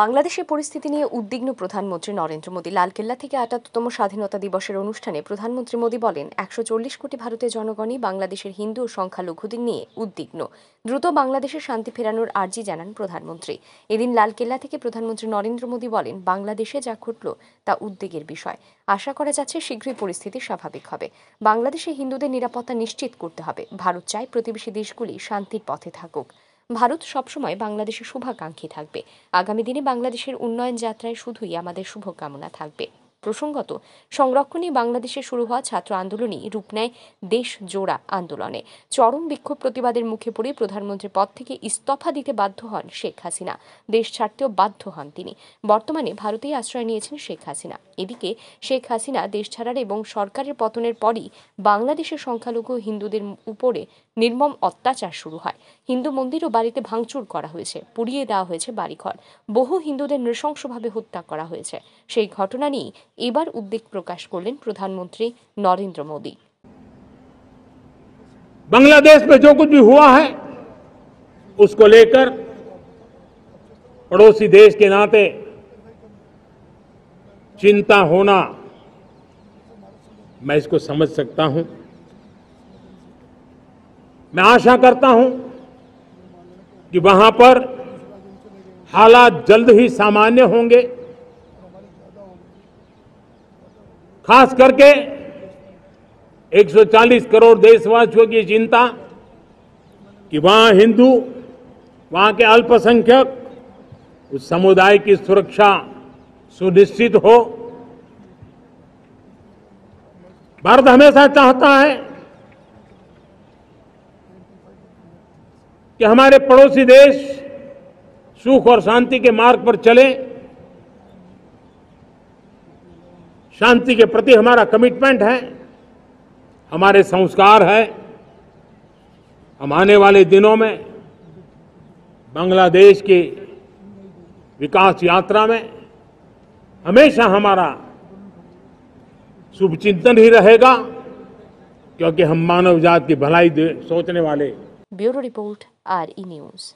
বাংলাদেশের পরিস্থিতি নিয়ে উদ্বিগ্ন প্রধানমন্ত্রী নরেন্দ্র মোদী লালকেল্লা থেকে আটাত্তম স্বাধীনতা দিবসের অনুষ্ঠানে প্রধানমন্ত্রী মোদী বলেন একশো চল্লিশ কোটি ভারতের জনগণই বাংলাদেশের হিন্দু ও সংখ্যালঘুদের নিয়ে উদ্বিগ্ন দ্রুত বাংলাদেশে শান্তি ফেরানোর আর্জি জানান প্রধানমন্ত্রী এদিন লালকেল্লা থেকে প্রধানমন্ত্রী নরেন্দ্র মোদী বলেন বাংলাদেশে যা ঘটল তা উদ্বেগের বিষয় আশা করা যাচ্ছে শীঘ্রই পরিস্থিতি স্বাভাবিক হবে বাংলাদেশে হিন্দুদের নিরাপত্তা নিশ্চিত করতে হবে ভারত চায় প্রতিবেশী দেশগুলি শান্তির পথে থাকুক ভারত সবসময় বাংলাদেশের শুভাকাঙ্ক্ষী থাকবে আগামী দিনে বাংলাদেশের উন্নয়ন যাত্রায় শুধুই আমাদের শুভকামনা থাকবে প্রসঙ্গত সংরক্ষণে বাংলাদেশে শুরু হওয়া ছাত্র আন্দোলনই রূপ নেয় দেশ জোড়া আন্দোলনে চরম বিক্ষোভ প্রতিবাদের মুখে পড়ে প্রধানমন্ত্রীর পদ থেকে ইস্তফা দিতে বাধ্য হন শেখ হাসিনা দেশ ছাড়তেও বাধ্য হন তিনি বর্তমানে ভারতেই আশ্রয় নিয়েছেন শেখ হাসিনা এদিকে শেখ হাসিনা দেশ ছাড়ার এবং সরকারের পতনের পরই বাংলাদেশের সংখ্যালঘু হিন্দুদের উপরে নির্মম অত্যাচার শুরু হয় হিন্দু মন্দির ও বাড়িতে ভাঙচুর করা হয়েছে পুড়িয়ে দেওয়া হয়েছে বাড়িঘর বহু হিন্দুদের নৃশংসভাবে হত্যা করা হয়েছে সেই ঘটনা নিয়েই এবার प्रकाश कर लें प्रधानमंत्री नरेंद्र मोदी बांग्लादेश में जो कुछ भी हुआ है उसको लेकर पड़ोसी देश के नाते चिंता होना मैं इसको समझ सकता हूं मैं आशा करता हूं कि वहां पर हालात जल्द ही सामान्य होंगे खास करके 140 करोड़ देशवासियों की चिंता कि वहां हिंदू वहां के अल्पसंख्यक उस समुदाय की सुरक्षा सुनिश्चित हो भारत हमेशा चाहता है कि हमारे पड़ोसी देश सुख और शांति के मार्ग पर चले शांति के प्रति हमारा कमिटमेंट है हमारे संस्कार है हम आने वाले दिनों में बांग्लादेश की विकास यात्रा में हमेशा हमारा शुभचिंतन ही रहेगा क्योंकि हम मानव जात की भलाई सोचने वाले bureau report R E news